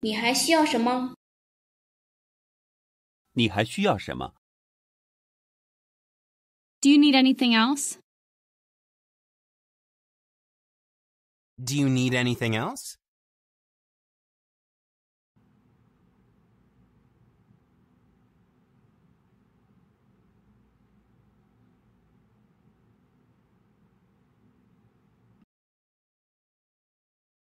你还需要什么？你还需要什么？Do you need anything else? Do you need anything else?